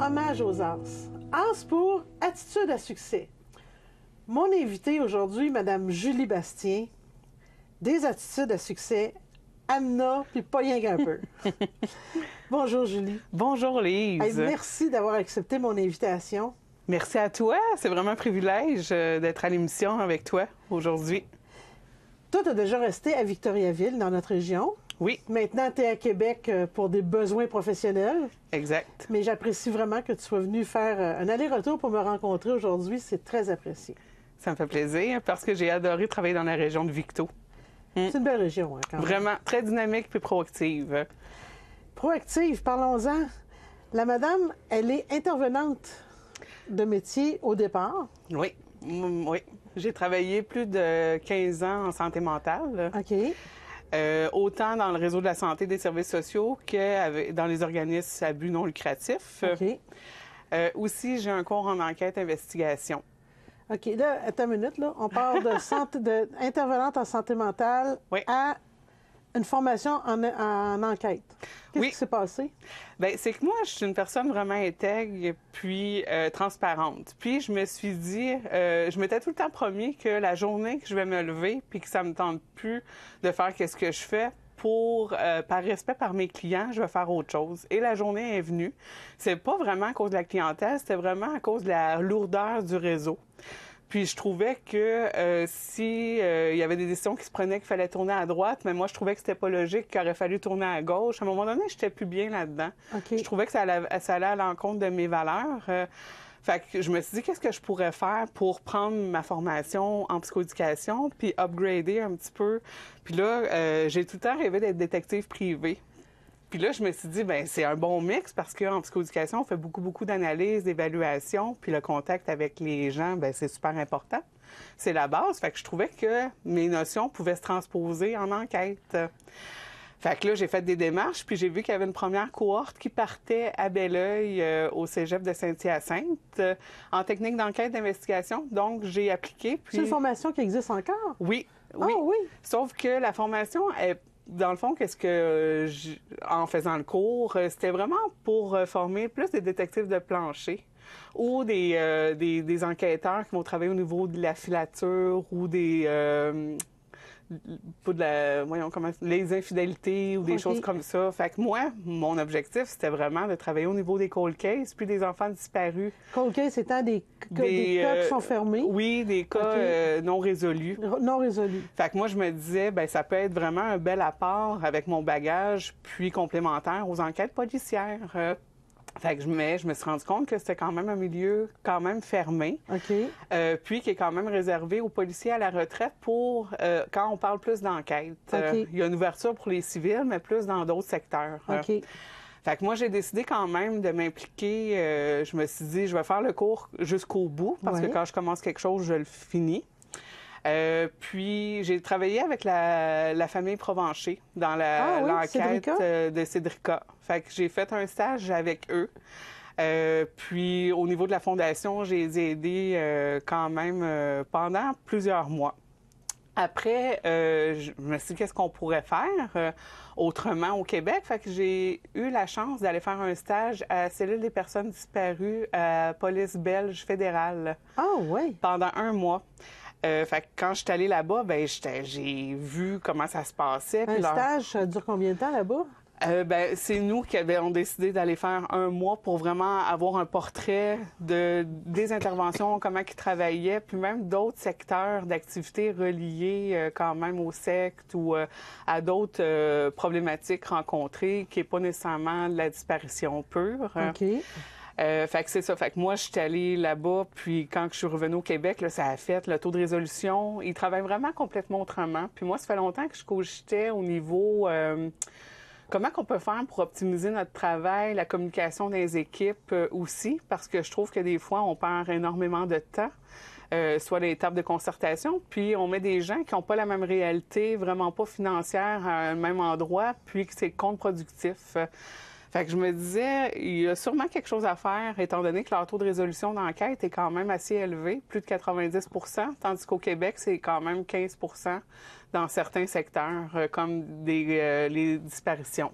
Hommage aux As. As pour Attitude à succès. Mon invité aujourd'hui, Madame Julie Bastien, des attitudes à succès, Amna, puis pas rien qu'un peu. Bonjour Julie. Bonjour Lise. merci d'avoir accepté mon invitation. Merci à toi. C'est vraiment un privilège euh, d'être à l'émission avec toi aujourd'hui. Toi, tu as déjà resté à Victoriaville, dans notre région. Oui. Maintenant, tu es à Québec euh, pour des besoins professionnels. Exact. Mais j'apprécie vraiment que tu sois venu faire euh, un aller-retour pour me rencontrer aujourd'hui. C'est très apprécié. Ça me fait plaisir parce que j'ai adoré travailler dans la région de Victo. Mm. C'est une belle région, hein, quand même. Vraiment, très dynamique et proactive. Proactive, parlons-en. La madame, elle est intervenante de métier au départ. Oui, mm, oui. J'ai travaillé plus de 15 ans en santé mentale. OK. Euh, autant dans le réseau de la santé des services sociaux que dans les organismes à but non lucratif. Ok. Euh, aussi, j'ai un cours en enquête investigation. OK, là, attends une minute, là. On parle de, de en santé mentale oui. à une formation en, enquête. Qu'est-ce qui s'est passé? Bien, c'est que moi, je suis une personne vraiment intègre puis euh, transparente. Puis je me suis dit, euh, je m'étais tout le temps promis que la journée que je vais me lever puis que ça me tente plus de faire qu'est-ce que je fais, pour, euh, par respect par mes clients, je vais faire autre chose. Et la journée est venue. C'est pas vraiment à cause de la clientèle, c'était vraiment à cause de la lourdeur du réseau. Puis je trouvais que s'il euh, si euh, il y avait des décisions qui se prenaient qu'il fallait tourner à droite, mais moi je trouvais que c'était pas logique qu'il aurait fallu tourner à gauche. À un moment donné, j'étais plus bien là-dedans. Je trouvais que ça allait, à l'encontre de mes valeurs. Euh. fait que je me suis dit qu'est-ce que je pourrais faire pour prendre ma formation en psychoéducation puis upgrader un petit peu. Puis là, j'ai tout le temps rêvé d'être détective privé. Puis là, je me suis dit, ben c'est un bon mix parce qu'en psychoéducation, on fait beaucoup, beaucoup d'analyses, d'évaluations, puis le contact avec les gens, ben c'est super important. C'est la base. Fait que je trouvais que mes notions pouvaient se transposer en enquête. Fait que là, j'ai fait des démarches, puis j'ai vu qu'il y avait une première cohorte qui partait à Belleuil oeil euh, au cégep de Saint-Hyacinthe euh, en technique d'enquête d'investigation. Donc, j'ai appliqué. Puis... C'est une formation qui existe encore? Oui. Ah oui. oui. Sauf que la formation est dans le fond, qu'est-ce que euh, en faisant le cours, euh, c'était vraiment pour euh, former plus des détectives de plancher ou des, enquêteurs qui vont travailler au niveau de la filature ou des, les infidélités ou des choses comme ça. Fait que moi, mon objectif, c'était vraiment de travailler au niveau des cold cases, puis des enfants disparus. Cold case étant des, des, des cas qui sont euh, fermés? Oui, des cas euh, non résolus. Non résolus. Fait que moi, je me disais, ben ça peut être vraiment un bel apport avec mon bagage, puis complémentaire aux enquêtes policières. Euh, fait que je, me suis rendu compte que c'était quand même un milieu quand même fermé, euh, puis qui est quand même réservé aux policiers à la retraite pour euh, quand on parle plus d'enquête. Euh, il y a une ouverture pour les civils, mais plus dans d'autres secteurs. Hein. Fait que moi, j'ai décidé quand même de m'impliquer. je me suis dit, je vais faire le cours jusqu'au bout, parce que quand je commence quelque chose, je le finis. puis j'ai travaillé avec la, famille Provencher dans ah l'enquête de Cédrica. Fait que j'ai fait un stage avec eux. Euh, puis au niveau de la fondation, j'ai aidé euh, quand même euh, pendant plusieurs mois. Après, je me suis dit qu'est-ce qu'on pourrait faire autrement au Québec. Fait que j'ai eu la chance d'aller faire un stage à Cellule des personnes disparues à Police belge fédérale. Ah oui. Pendant un mois. fait que quand je suis allée là-bas, ben j'ai vu comment ça se passait. Un stage, dure combien de temps là-bas? Euh, ben, c'est nous qui avons décidé d'aller faire un mois pour vraiment avoir un portrait des interventions, comment ils travaillaient, puis même d'autres secteurs d'activités reliés euh, quand même au secte ou euh, à d'autres problématiques rencontrées qui n'est pas nécessairement de la disparition pure. OK. fait que c'est ça. Fait que moi, je suis allée là-bas, puis quand je suis revenue au Québec, là, ça a fait le taux de résolution. Ils travaillent vraiment complètement autrement. Puis moi, ça fait longtemps que je cogitais au niveau Comment qu'on peut faire pour optimiser notre travail, la communication des équipes euh, aussi, parce que je trouve que des fois, on perd énormément de temps. Euh, soit les tables de concertation, puis on met des gens qui n'ont pas la même réalité, vraiment pas financière, à un même endroit, puis que c'est contre-productif. Fait que je me disais, il y a sûrement quelque chose à faire, étant donné que leur taux de résolution d'enquête est quand même assez élevé, plus de 90 tandis qu'au Québec, c'est quand même 15 dans certains secteurs, euh, comme euh, les disparitions.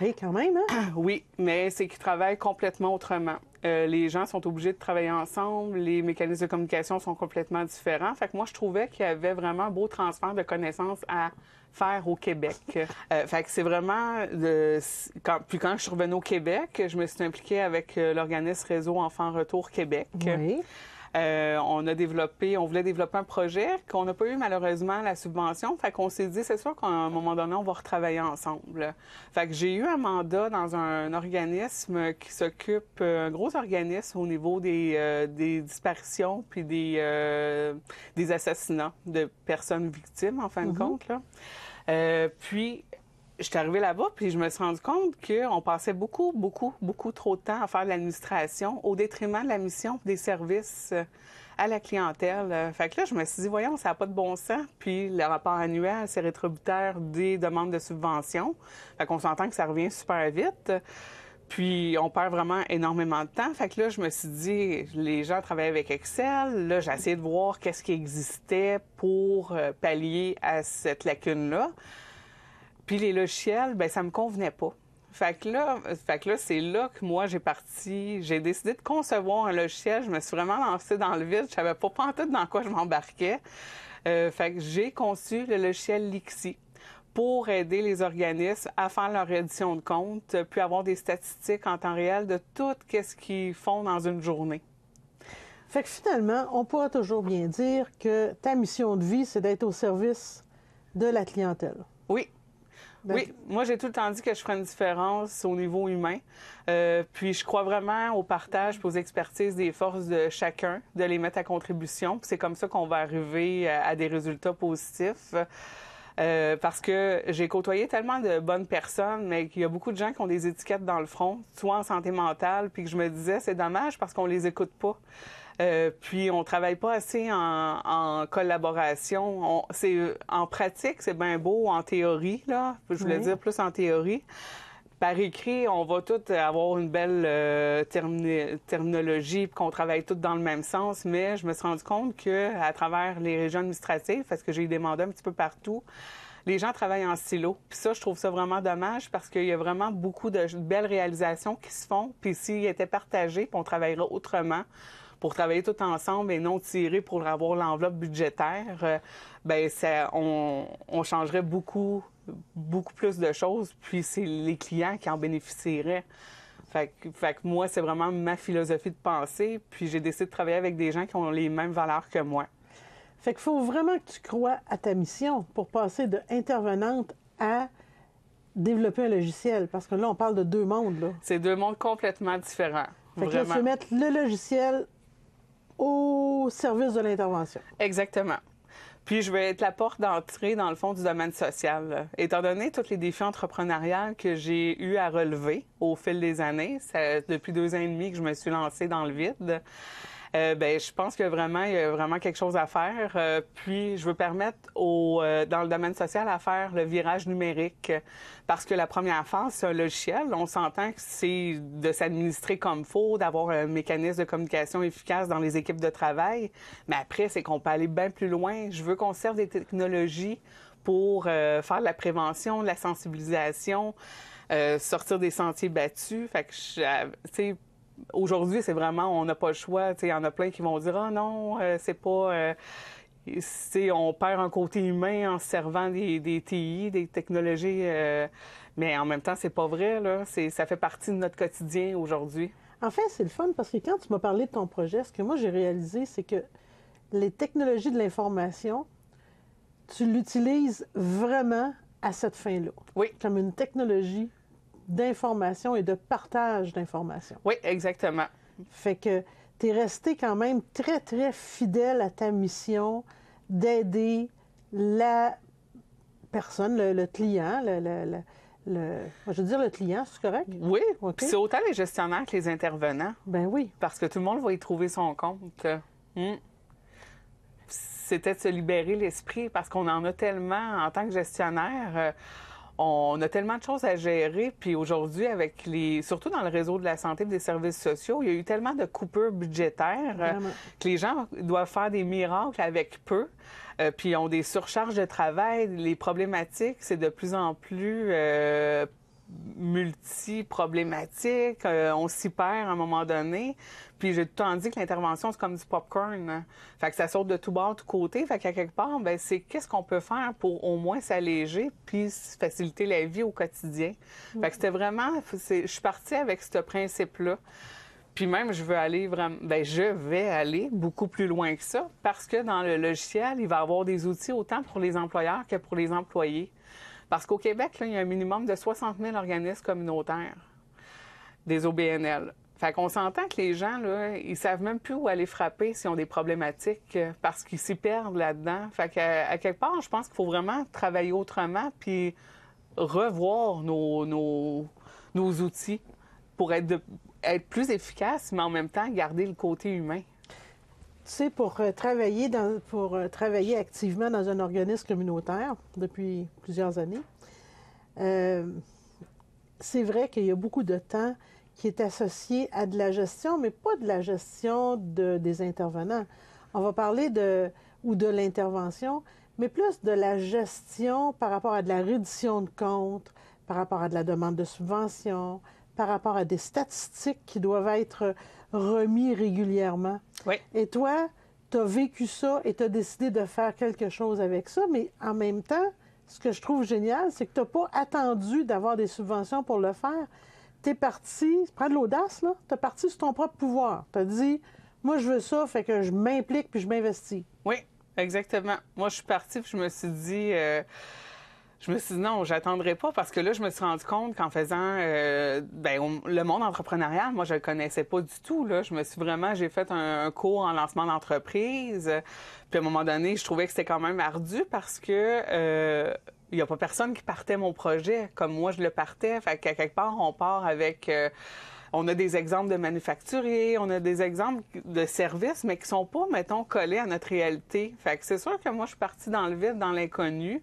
Oui, eh, quand même, hein? Oui, mais c'est qu'ils travaillent complètement autrement. Euh, les gens sont obligés de travailler ensemble, les mécanismes de communication sont complètement différents. Fait que moi, je trouvais qu'il y avait vraiment beau transfert de connaissances à faire au Québec. Euh, fait que c'est vraiment... Euh, de... puis quand je suis revenue au Québec, je me suis impliquée avec l'organisme Réseau Enfants Retour Québec. Euh, on a développé, on voulait développer un projet qu'on n'a pas eu malheureusement la subvention. Fait qu'on s'est dit, c'est sûr qu'à un moment donné, on va retravailler ensemble. Fait que j'ai eu un mandat dans un organisme qui s'occupe, un gros organisme au niveau des, euh, disparitions puis des, euh, des assassinats de personnes victimes, en fin de mhm. compte. Là. puis, je suis arrivée là-bas, puis je me suis rendu compte qu'on passait beaucoup, beaucoup, beaucoup trop de temps à faire de l'administration au détriment de la mission des services euh, à la clientèle. Euh, fait que là, je me suis dit, voyons, ça n'a pas de bon sens. Puis le rapport annuel, c'est rétributaire des demandes de subvention. Fait qu'on s'entend que ça revient super vite. Puis on perd vraiment énormément de temps. Fait que là, je me suis dit, les gens travaillent avec Excel. Là, j'ai essayé de voir qu'est-ce qui existait pour euh, pallier à cette lacune-là. Puis les logiciels, ben ça me convenait pas. Fait que là, c'est là que moi j'ai parti, j'ai décidé de concevoir un logiciel. Je me suis vraiment lancée dans le vide. Je savais pas tout dans quoi je m'embarquais. Euh, fait que j'ai conçu le logiciel Lixi pour aider les organismes à faire leur édition de compte, puis avoir des statistiques en temps réel de tout ce qu'ils font dans une journée. Fait que finalement, on pourra toujours bien dire que ta mission de vie, c'est d'être au service de la clientèle. Oui, oui, ben, moi j'ai tout le temps dit que je ferais une différence au niveau humain. Euh, puis je crois vraiment au partage, aux expertises des forces de chacun, de les mettre à contribution. C'est comme ça qu'on va arriver euh, à des résultats positifs. Euh, parce que j'ai côtoyé tellement de bonnes personnes, mais qu'il y a beaucoup de gens qui ont des étiquettes dans le front, soit en santé mentale, puis que je me disais, c'est dommage parce qu'on les écoute pas. Euh, puis on travaille pas assez en, collaboration. C'est en pratique, c'est bien beau en théorie là. Je voulais dire plus en théorie. Par écrit, on va tous avoir une belle euh, terminologie, et qu'on travaille tous dans le même sens. Mais je me suis rendu compte que à travers les régions administratives, parce que j'ai demandé un petit peu partout, les gens travaillent en silo. Puis ça, je trouve ça vraiment dommage parce qu'il y a vraiment beaucoup de belles réalisations qui se font. Puis s'ils étaient partagés, puis on travaillerait autrement, pour travailler tout ensemble et non tirer pour avoir l'enveloppe budgétaire, euh, ben ça, on, changerait beaucoup, beaucoup plus de choses. Puis c'est les clients qui en bénéficieraient. Fait que, moi, c'est vraiment ma philosophie de pensée. Puis j'ai décidé de travailler avec des gens qui ont les mêmes valeurs que moi. Fait qu'il faut vraiment que tu crois à ta mission pour passer de intervenante à développer un logiciel. Parce que là, on parle de deux mondes. C'est deux mondes complètement différents. Fait vraiment. que mettre le logiciel au service de l'intervention. Exactement. Puis je vais être la porte d'entrée, dans le fond, du domaine social. Étant donné tous les défis entrepreneuriales que j'ai eu à relever au fil des années, c'est depuis deux ans et demi que je me suis lancée dans le vide, euh, ben, je pense que vraiment, il y a vraiment quelque chose à faire. Euh, puis, je veux permettre au, euh, dans le domaine social à faire le virage numérique parce que la première phase, c'est un logiciel. On s'entend que c'est de s'administrer comme faut, d'avoir un mécanisme de communication efficace dans les équipes de travail. Mais après, c'est qu'on peut aller bien plus loin. Je veux qu'on serve des technologies pour faire de la prévention, de la sensibilisation, sortir des sentiers battus. Fait que, tu sais, aujourd'hui, c'est vraiment, on n'a pas le choix. Il y en a plein qui vont dire, ah oh non, euh, c'est pas... Euh, on perd un côté humain en servant des, TI, des technologies, euh, mais en même temps, c'est pas vrai. Là. Ça fait partie de notre quotidien aujourd'hui. En fait, c'est le fun parce que quand tu m'as parlé de ton projet, ce que moi j'ai réalisé, c'est que les technologies de l'information, tu l'utilises vraiment à cette fin-là. Oui. Comme une technologie d'information et de partage d'informations. Oui, exactement. Fait que tu es resté quand même très, très fidèle à ta mission d'aider la personne, le, client, le, je veux dire le client, c'est correct? Oui, c'est autant les gestionnaires que les intervenants. Ben oui. Parce que tout le monde va y trouver son compte. Hmm. C'était de se libérer l'esprit parce qu'on en a tellement en tant que gestionnaire. Euh, on a tellement de choses à gérer. Puis aujourd'hui, avec les, surtout dans le réseau de la santé et des services sociaux, il y a eu tellement de coupures budgétaires euh, que les gens doivent faire des miracles avec peu. Euh, puis ils ont des surcharges de travail. Les problématiques, c'est de plus en plus euh, multi-problématiques, euh, on s'y perd à un moment donné. Puis j'ai tout le dit que l'intervention, c'est comme du popcorn. Hein. Fait que ça saute de tout bord, de tout côté. Fait qu'à quelque part, ben, c'est qu'est-ce qu'on peut faire pour au moins s'alléger puis faciliter la vie au quotidien. Fait que c'était vraiment... Je suis partie avec ce principe-là. Puis même, je veux aller vraiment, ben, je vais aller beaucoup plus loin que ça parce que dans le logiciel, il va y avoir des outils autant pour les employeurs que pour les employés. Parce qu'au Québec, il y a un minimum de 60 000 organismes communautaires des OBNL. Fait qu'on s'entend que les gens, là, ils savent même plus où aller frapper s'ils ont des problématiques euh, parce qu'ils s'y perdent là-dedans. Fait qu'à euh, à quelque part, je pense qu'il faut vraiment travailler autrement puis revoir nos, nos, outils pour être, être plus efficaces, mais en même temps garder le côté humain. Tu sais, pour euh, travailler pour euh, travailler activement dans un organisme communautaire depuis plusieurs années, euh, c'est vrai qu'il y a beaucoup de temps qui est associé à de la gestion, mais pas de la gestion des intervenants. On va parler de ou de l'intervention, mais plus de la gestion par rapport à de la reddition de comptes, par rapport à de la demande de subvention, par rapport à des statistiques qui doivent être remises régulièrement. Oui. Et toi, tu as vécu ça et tu as décidé de faire quelque chose avec ça, mais en même temps, ce que je trouve génial, c'est que tu n'as pas attendu d'avoir des subventions pour le faire. Tu es parti, prends de l'audace, là, tu es parti sur ton propre pouvoir. Tu as dit, moi, je veux ça, fait que je m'implique puis je m'investis. Oui, exactement. Moi, je suis partie puis je me suis dit, euh, je me suis dit non, j'attendrai pas parce que là, je me suis rendu compte qu'en faisant euh, ben, le monde entrepreneurial, moi, je le connaissais pas du tout. Là. Je me suis vraiment, j'ai fait un, cours en lancement d'entreprise. Puis à un moment donné, je trouvais que c'était quand même ardu parce que il euh, n'y a pas personne qui partait mon projet comme moi je le partais. Fait qu'à quelque part, on part avec. Euh, on a des exemples de manufacturier, on a des exemples de services, mais qui sont pas, mettons, collés à notre réalité. Fait que c'est sûr que moi, je suis partie dans le vide, dans l'inconnu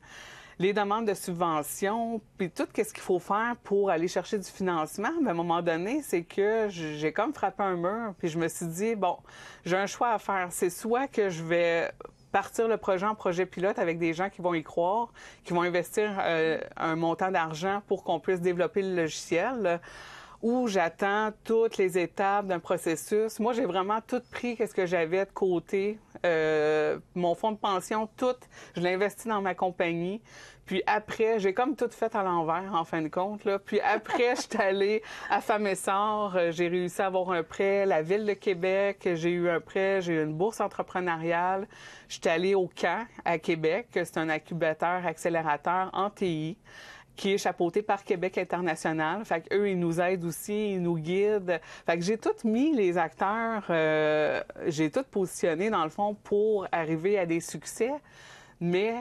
les demandes de subventions, puis tout qu'est-ce qu'il faut faire pour aller chercher du financement, mais ben, à un moment donné, c'est que j'ai comme frappé un mur, puis je me suis dit, bon, j'ai un choix à faire. C'est soit que je vais partir le projet en projet pilote avec des gens qui vont y croire, qui vont investir euh, un montant d'argent pour qu'on puisse développer le logiciel ou j'attends toutes les étapes d'un processus. Moi, j'ai vraiment tout pris, qu'est-ce que j'avais de côté, euh, mon fonds de pension, tout, je l'ai investi dans ma compagnie. Puis après, j'ai comme tout fait à l'envers, en fin de compte. Là. Puis après, j'étais allée à Famessor, euh, J'ai réussi à avoir un prêt. La Ville de Québec, j'ai eu un prêt. J'ai eu une bourse entrepreneuriale. J'étais allée au CAN à Québec. C'est un incubateur accélérateur en TI qui est chapeauté par Québec International. Fait qu'eux, ils nous aident aussi, ils nous guident. Fait que j'ai tout mis les acteurs, euh, j'ai tout positionné dans le fond pour arriver à des succès. Mais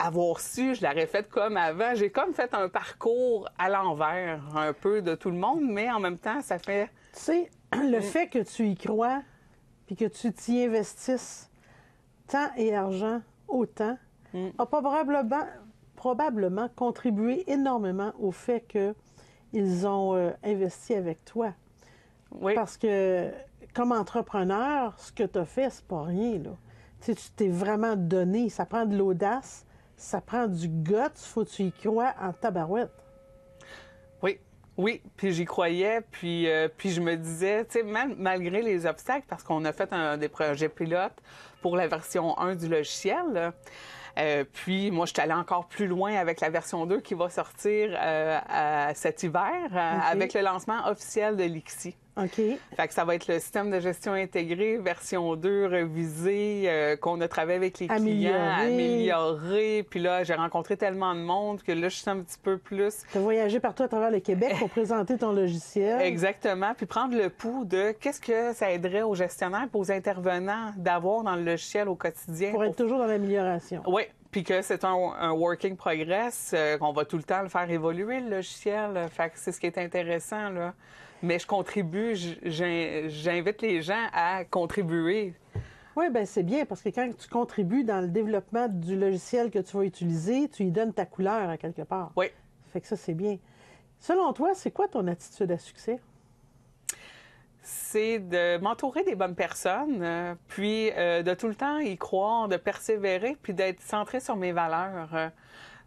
avoir su, je l'aurais fait comme avant. J'ai comme fait un parcours à l'envers, un peu de tout le monde, mais en même temps, ça fait. Tu sais, le mm. fait que tu y crois, puis que tu t'y investisses temps et argent autant, mm. a probablement, probablement contribué énormément au fait qu'ils ont euh, investi avec toi. Oui. Parce que comme entrepreneur, ce que tu as fait, c'est pas rien. Là. tu t'es vraiment donné. Ça prend de l'audace, ça prend du guts, faut que tu y crois en tabarouette. Oui, oui, puis j'y croyais, puis, euh, puis je me disais, tu sais, malgré les obstacles, parce qu'on a fait un, des projets pilotes pour la version 1 du logiciel, euh, puis moi, je suis encore plus loin avec la version 2 qui va sortir euh, cet hiver avec le lancement officiel de l'IXI. OK. Fait ça va être le système de gestion intégré, version 2, révisé, euh, qu'on a travaillé avec les clients, amélioré. Puis là, j'ai rencontré tellement de monde que là, je suis un petit peu plus. Tu voyagé partout à travers le Québec pour présenter ton logiciel. Exactement. Puis prendre le pouls de qu'est-ce que ça aiderait aux gestionnaires et aux intervenants d'avoir dans le logiciel au quotidien. Pour être toujours dans l'amélioration. Oui, puis que c'est un, working progress, euh, qu'on va tout le temps le faire évoluer, le logiciel. Fait que c'est ce qui est intéressant, là mais je contribue, j'invite les gens à contribuer. Oui, ben c'est bien parce que quand tu contribues dans le développement du logiciel que tu vas utiliser, tu y donnes ta couleur à quelque part. Oui. Fait que ça, c'est bien. Selon toi, c'est quoi ton attitude à succès? C'est de m'entourer des bonnes personnes, euh, puis euh, de tout le temps y croire, de persévérer, puis d'être centré sur mes valeurs. Euh.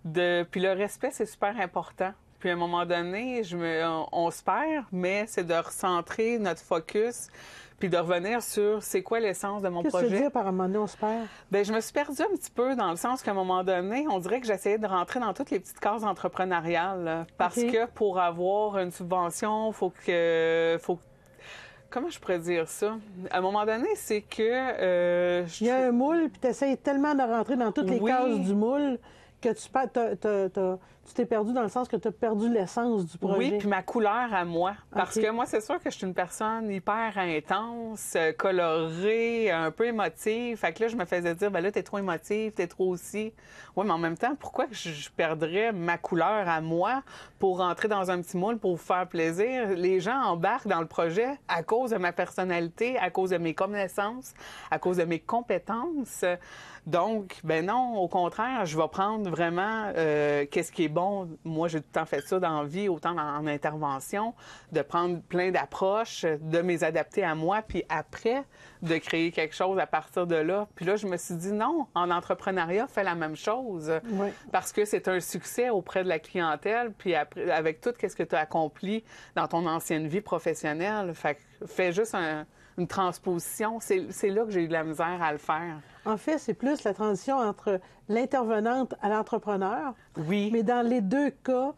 de... Puis le respect, c'est super important. Puis à un moment donné, je me, on, se perd, mais c'est de recentrer notre focus puis de revenir sur c'est quoi l'essence de mon projet. Qu'est-ce que tu veux dire par un moment donné, on se perd? Bien, je me suis perdue un petit peu dans le sens qu'à un moment donné, on dirait que j'essayais de rentrer dans toutes les petites cases entrepreneuriales parce que pour avoir une subvention, faut que faut Comment je pourrais dire ça? À un moment donné, c'est que... Euh, Il y a un moule, puis tu essayes tellement de rentrer dans toutes les cases du moule que tu t'as, tu t'es perdu dans le sens que tu as perdu l'essence du projet. Oui, puis ma couleur à moi. Parce que moi, c'est sûr que je suis une personne hyper intense, euh, colorée, un peu émotive. Fait que là, je me faisais dire, ben là, t'es trop émotive, t'es trop aussi. Oui, mais en même temps, pourquoi je perdrais ma couleur à moi pour rentrer dans un petit moule, pour vous faire plaisir? Les gens embarquent dans le projet à cause de ma personnalité, à cause de mes connaissances, à cause de mes compétences. Donc, ben non, au contraire, je vais prendre vraiment euh, qu'est-ce qui est bon. Moi, j'ai tout le temps fait ça dans la vie, autant en, intervention, de prendre plein d'approches, de mes adapter à moi, puis après, de créer quelque chose à partir de là. Puis là, je me suis dit non, en entrepreneuriat, fais la même chose. Parce que c'est un succès auprès de la clientèle, puis après, avec tout ce que tu as accompli dans ton ancienne vie professionnelle. Fait, fais juste un une transposition. C'est là que j'ai eu de la misère à le faire. En fait, c'est plus la transition entre l'intervenante à l'entrepreneur. Oui. Mais dans les deux cas,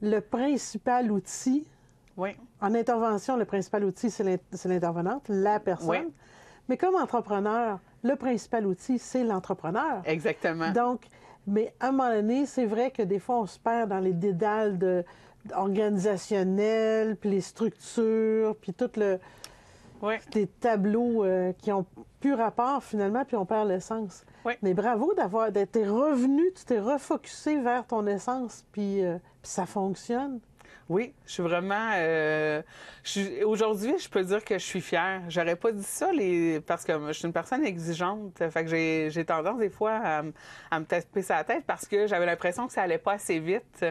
le principal outil, oui. en intervention, le principal outil, c'est l'intervenante, la personne. Oui. Mais comme entrepreneur, le principal outil, c'est l'entrepreneur. Exactement. Donc, mais à un moment donné, c'est vrai que des fois, on se perd dans les dédales de, puis les structures, puis tout le, des tableaux euh, qui ont plus rapport finalement, puis on perd l'essence. sens Mais bravo d'avoir d'être revenu, tu t'es refocusé vers ton essence, puis, euh, puis ça fonctionne. Oui, je suis vraiment. Euh, aujourd'hui, je peux dire que je suis fière. J'aurais pas dit ça parce que je suis une personne exigeante. Fait que j'ai tendance des fois à, me taper sa tête parce que j'avais l'impression que ça allait pas assez vite.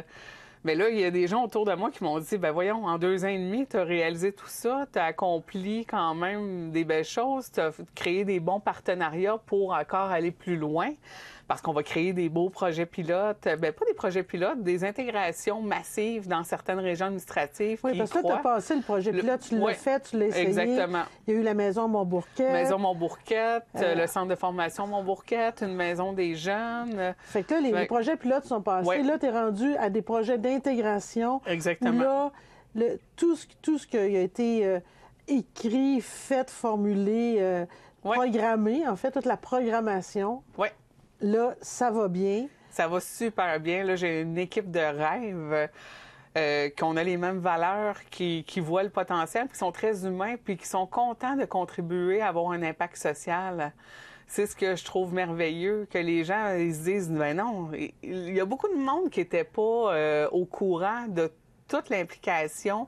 Mais là, il y a des gens autour de moi qui m'ont dit, ben voyons, en deux ans et demi, tu as réalisé tout ça, tu as accompli quand même des belles choses, tu as créé des bons partenariats pour encore aller plus loin parce qu'on va créer des beaux projets pilotes, mais euh, ben, pas des projets pilotes, des intégrations massives dans certaines régions administratives. Oui, parce que tu as passé le projet pilote, tu l'as fait, tu l'as essayé. Exactement. Il y a eu la maison Montbourquette. Maison Montbourquette, euh, euh. le centre de formation Montbourquette, une maison des jeunes. Fait que là, les, projets pilotes sont passés. Là, tu es rendu à des projets d'intégration. Exactement. Là, tout, ce, tout ce qui a été écrit, fait, formulé, programmé, en fait, toute la programmation. Oui là, ça va bien. Ça va super bien. Là, j'ai une équipe de rêves, Euh, qu'on a les mêmes valeurs, qui, qui, voient le potentiel, qui sont très humains, puis qui sont contents de contribuer à avoir un impact social. C'est ce que je trouve merveilleux, que les gens ils se disent, ben non, il y a beaucoup de monde qui n'était pas euh, au courant de toute l'implication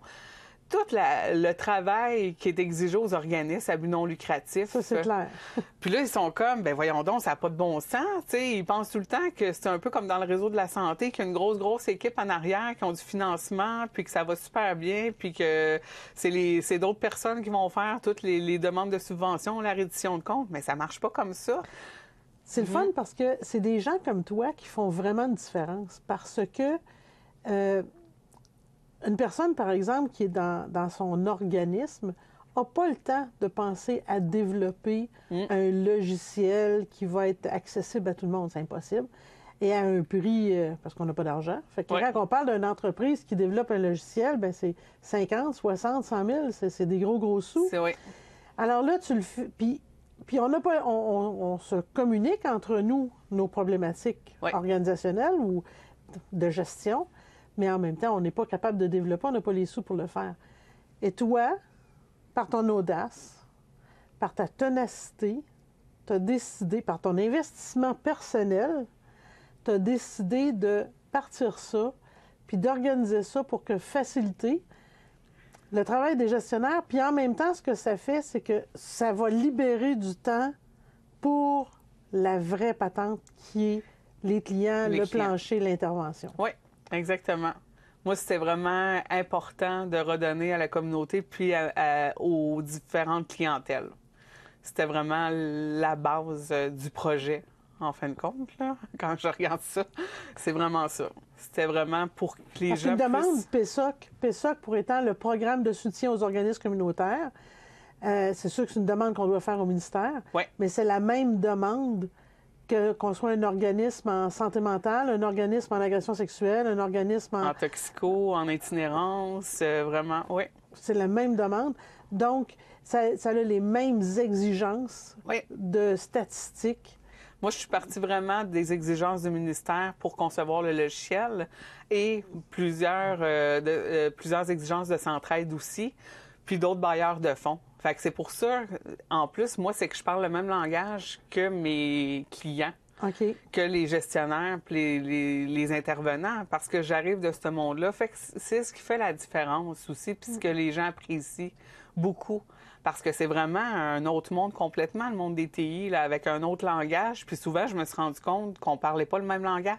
tout le travail qui est exigé aux organismes à but non lucratif. c'est clair. Puis là, ils sont comme, ben voyons donc, ça n'a pas de bon sens. T'sais, ils pensent tout le temps que c'est un peu comme dans le réseau de la santé, qu'il y a une grosse, grosse équipe en arrière qui ont du financement, puis que ça va super bien, puis que c'est, les, c'est d'autres personnes qui vont faire toutes les, demandes de subventions, la reddition de comptes. Mais ça marche pas comme ça. C'est le mm-hmm. fun parce que c'est des gens comme toi qui font vraiment une différence parce que euh, une personne, par exemple, qui est dans, son organisme, n'a pas le temps de penser à développer hmm. un logiciel qui va être accessible à tout le monde. C'est impossible. Et à un prix, euh, parce qu'on n'a pas d'argent. Fait que quand on parle d'une entreprise qui développe un logiciel, ben c'est 50, 60, 100 000. C'est des gros, gros sous. Alors là, tu le Puis, on, pas, on, se communique entre nous nos problématiques organisationnelles ou de gestion mais en même temps, on n'est pas capable de développer, on n'a pas les sous pour le faire. Et toi, par ton audace, par ta tenacité, tu as décidé, par ton investissement personnel, tu as décidé de partir ça, puis d'organiser ça pour que faciliter le travail des gestionnaires. Puis en même temps, ce que ça fait, c'est que ça va libérer du temps pour la vraie patente qui est les clients, le plancher, l'intervention. Oui, Exactement. Moi, c'était vraiment important de redonner à la communauté puis aux différentes clientèles. C'était vraiment la base euh, du projet, en fin de compte, là, quand je regarde ça. C'est vraiment ça. C'était vraiment pour que les Parce gens. demande PESOC, PESOC pour étant le programme de soutien aux organismes communautaires. Euh, c'est sûr que c'est une demande qu'on doit faire au ministère, mais c'est la même demande qu'on soit un organisme en santé mentale, un organisme en agression sexuelle, un organisme en... En toxico, en itinérance, euh, vraiment, oui. C'est la même demande. Donc, ça, ça a les mêmes exigences de statistiques. Moi, je suis partie vraiment des exigences du ministère pour concevoir le logiciel et plusieurs, euh, de, euh, plusieurs exigences de centraide aussi, puis d'autres bailleurs de fonds. Fait que c'est pour ça, en plus, moi, c'est que je parle le même langage que mes clients. que les gestionnaires puis les, les, intervenants parce que j'arrive de ce monde-là. Fait que c'est ce qui fait la différence aussi puisque mm. les gens apprécient beaucoup parce que c'est vraiment un autre monde complètement, le monde des TI, avec un autre langage. Puis souvent, je me suis rendu compte qu'on parlait pas le même langage,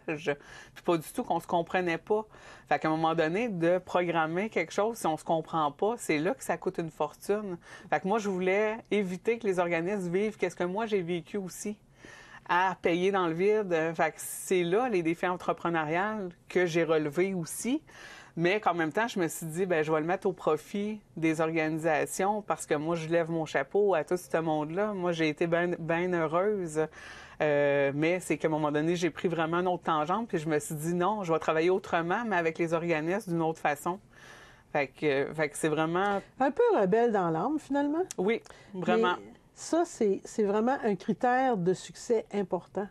puis pas du tout qu'on se comprenait pas. Fait qu'à un moment donné, de programmer quelque chose, si on se comprend pas, c'est là que ça coûte une fortune. Fait que moi, je voulais éviter que les organismes vivent qu'est-ce que moi j'ai vécu aussi à payer dans le vide. Fait que c'est là les défis entrepreneuriales que j'ai relevés aussi mais en même temps, je me suis dit, ben je vais le mettre au profit des organisations parce que moi, je lève mon chapeau à tout ce monde-là. Moi, j'ai été bien ben heureuse. Euh, mais c'est qu'à un moment donné, j'ai pris vraiment une autre tangente, puis je me suis dit non, je vais travailler autrement, mais avec les organismes d'une autre façon. Fait que, fait que c'est vraiment. Un peu rebelle dans l'âme, finalement. Oui, vraiment. ça, c'est vraiment un critère de succès important.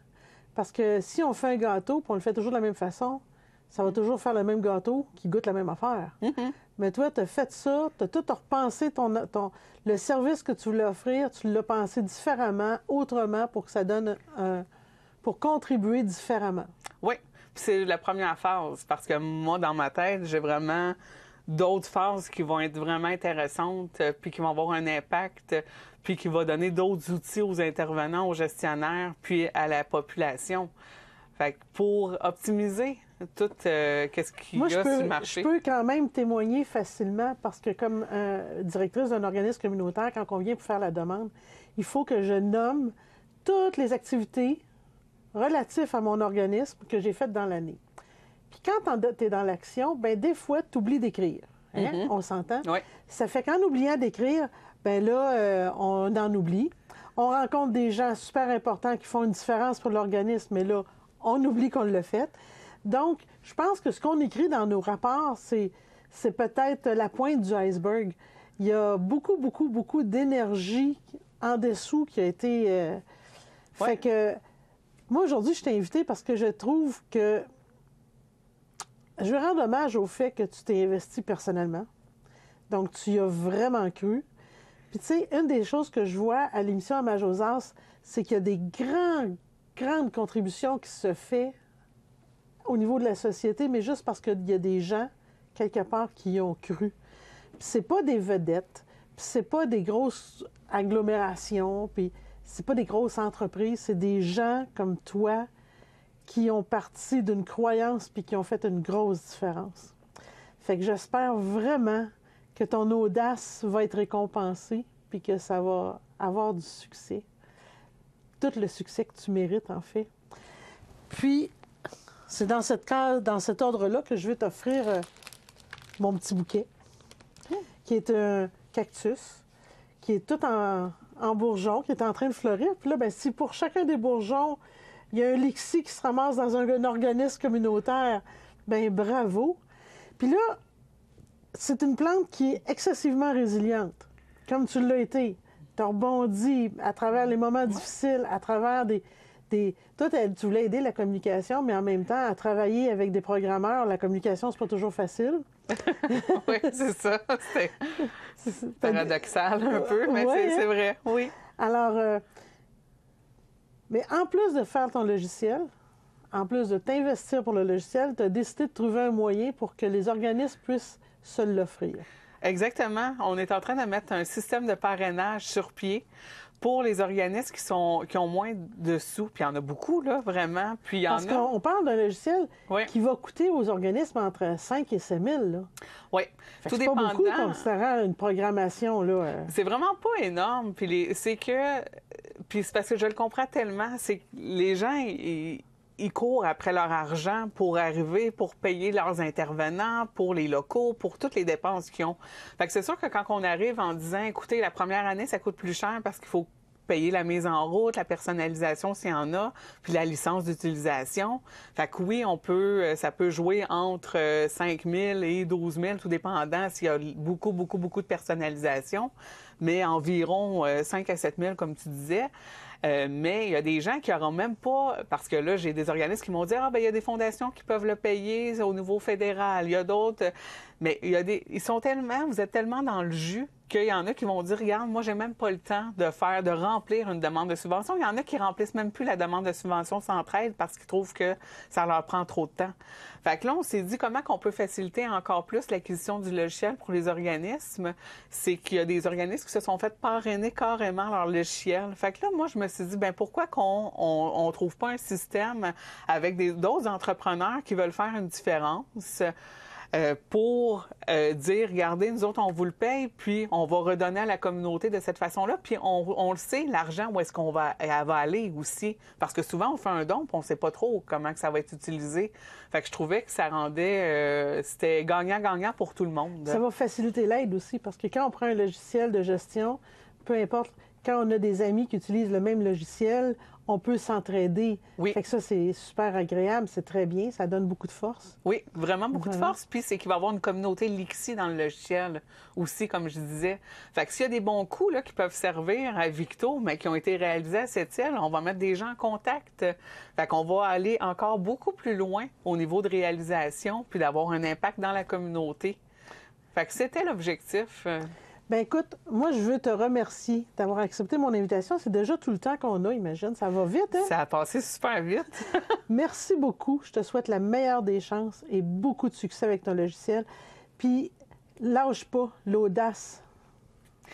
Parce que si on fait un gâteau, on le fait toujours de la même façon, ça va toujours faire le même gâteau qui goûte la même affaire. Mm-hmm. Mais toi, tu as fait ça, tu as tout repensé ton, ton, le service que tu voulais offrir, tu l'as pensé différemment, autrement, pour que ça donne un euh, pour contribuer différemment. Oui, c'est la première phase, parce que moi, dans ma tête, j'ai vraiment d'autres phases qui vont être vraiment intéressantes, puis qui vont avoir un impact, puis qui vont donner d'autres outils aux intervenants, aux gestionnaires, puis à la population. Fait pour optimiser tout euh, qu'est-ce qui a Je peux quand même témoigner facilement parce que comme euh, directrice d'un organisme communautaire, quand on vient pour faire la demande, il faut que je nomme toutes les activités relatives à mon organisme que j'ai faites dans l'année. Puis quand tu es dans l'action, ben des fois, tu oublies d'écrire. Hein? Mhm. On s'entend? Oui. Ça fait qu'en oubliant d'écrire, ben là, euh, on en oublie. On rencontre des gens super importants qui font une différence pour l'organisme, mais là, on oublie qu'on le fait. Donc, je pense que ce qu'on écrit dans nos rapports, c'est, peut-être la pointe du iceberg. Il y a beaucoup, beaucoup, beaucoup d'énergie en dessous qui a été... Euh, fait que moi, aujourd'hui, je t'ai invité parce que je trouve que... Je rendre hommage au fait que tu t'es investi personnellement. Donc, tu y as vraiment cru. Puis, tu sais, une des choses que je vois à l'émission Hommage aux c'est qu'il y a des grandes, grandes contributions qui se font au niveau de la société, mais juste parce qu'il y a des gens, quelque part, qui y ont cru. C'est pas des vedettes, c'est pas des grosses agglomérations, puis c'est pas des grosses entreprises, c'est des gens comme toi qui ont parti d'une croyance puis qui ont fait une grosse différence. Fait que j'espère vraiment que ton audace va être récompensée puis que ça va avoir du succès. Tout le succès que tu mérites, en fait. Puis, c'est dans cette case, dans cet ordre-là que je vais t'offrir euh, mon petit bouquet, qui est un cactus, qui est tout en, bourgeon, qui est en train de fleurir. Puis là, ben, si pour chacun des bourgeons, il y a un lixi qui se ramasse dans un, organisme communautaire, ben bravo. Puis là, c'est une plante qui est excessivement résiliente, comme tu l'as été. Tu rebondis à travers les moments difficiles, à travers des, toi, tu voulais aider la communication, mais en même temps, à travailler avec des programmeurs, la communication, c'est pas toujours facile. oui, c'est ça. C'est paradoxal un peu, mais c'est hein? vrai, oui. Alors, euh, mais en plus de faire ton logiciel, en plus de t'investir pour le logiciel, tu as décidé de trouver un moyen pour que les organismes puissent se l'offrir. Exactement. On est en train de mettre un système de parrainage sur pied pour les organismes qui, sont, qui ont moins de sous, puis il y en a beaucoup, là, vraiment. Puis il y Parce qu'on parle d'un logiciel qui va coûter aux organismes entre 5 et 7 000. Là. Oui. Tout dépendant. C'est pas beaucoup considérant une programmation. là. Euh. C'est vraiment pas énorme. Puis c'est que... Puis c'est parce que je le comprends tellement, c'est que les gens, ils, ils courent après leur argent pour arriver, pour payer leurs intervenants, pour les locaux, pour toutes les dépenses qu'ils ont. Fait c'est sûr que quand on arrive en disant, écoutez, la première année, ça coûte plus cher parce qu'il faut payer la mise en route, la personnalisation s'il y en a, puis la licence d'utilisation. Fait oui, on peut, euh, ça peut jouer entre 5 euh, 000 et 12 000, tout dépendant s'il y a beaucoup, beaucoup, beaucoup de personnalisation, mais environ 5 euh, 000 à 7 000, comme tu disais. Euh, mais il y a des gens qui n'auront même pas, parce que là, j'ai des organismes qui m'ont dit, ah, ben, il y a des fondations qui peuvent le payer au niveau fédéral. Il y a d'autres. Mais il y a des, ils sont tellement, vous êtes tellement dans le jus qu'il y en a qui vont dire, regarde, moi, j'ai même pas le temps de faire, de remplir une demande de subvention. Il y en a qui remplissent même plus la demande de subvention sans aide parce qu'ils trouvent que ça leur prend trop de temps. Fait que là, on s'est dit comment qu'on peut faciliter encore plus l'acquisition du logiciel pour les organismes. C'est qu'il y a des organismes qui se sont fait parrainer carrément leur logiciel. Fait que là, moi, je me suis dit, ben pourquoi qu'on on, on, trouve pas un système avec d'autres entrepreneurs qui veulent faire une différence? Euh, pour euh, dire, regardez, nous autres, on vous le paye, puis on va redonner à la communauté de cette façon-là. Puis on, le sait, l'argent, où est-ce qu'on euh, va, aller aussi. Parce que souvent, on fait un don, puis on ne sait pas trop comment que ça va être utilisé. Fait que je trouvais que ça rendait... c'était gagnant-gagnant pour tout le monde. Ça va faciliter l'aide aussi, parce que quand on prend un logiciel de gestion, peu importe, quand on a des amis qui utilisent le même logiciel, on peut s'entraider. Fait que ça, c'est super agréable, c'est très bien, ça donne beaucoup de force. Oui, vraiment beaucoup de force. Puis c'est qu'il va y avoir une communauté Lixi dans le logiciel aussi, comme je disais. Fait que s'il y a des bons coups qui peuvent servir à Victo, mais qui ont été réalisés à cette île, on va mettre des gens en contact. Fait qu'on va aller encore beaucoup plus loin au niveau de réalisation, puis d'avoir un impact dans la communauté. Fait que c'était l'objectif. Euh, ben écoute, moi je veux te remercier d'avoir accepté mon invitation. C'est déjà tout le temps qu'on a, imagine. Ça va vite, hein? Ça a passé super vite. Merci beaucoup. Je te souhaite la meilleure des chances et beaucoup de succès avec ton logiciel. Puis lâche pas l'audace,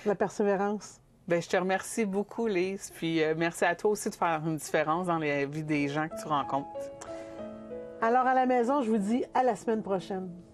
la persévérance. Bien, je te remercie beaucoup, Lise. Puis euh, merci à toi aussi de faire une différence dans la vie des gens que tu rencontres. Alors à la maison, je vous dis à la semaine prochaine.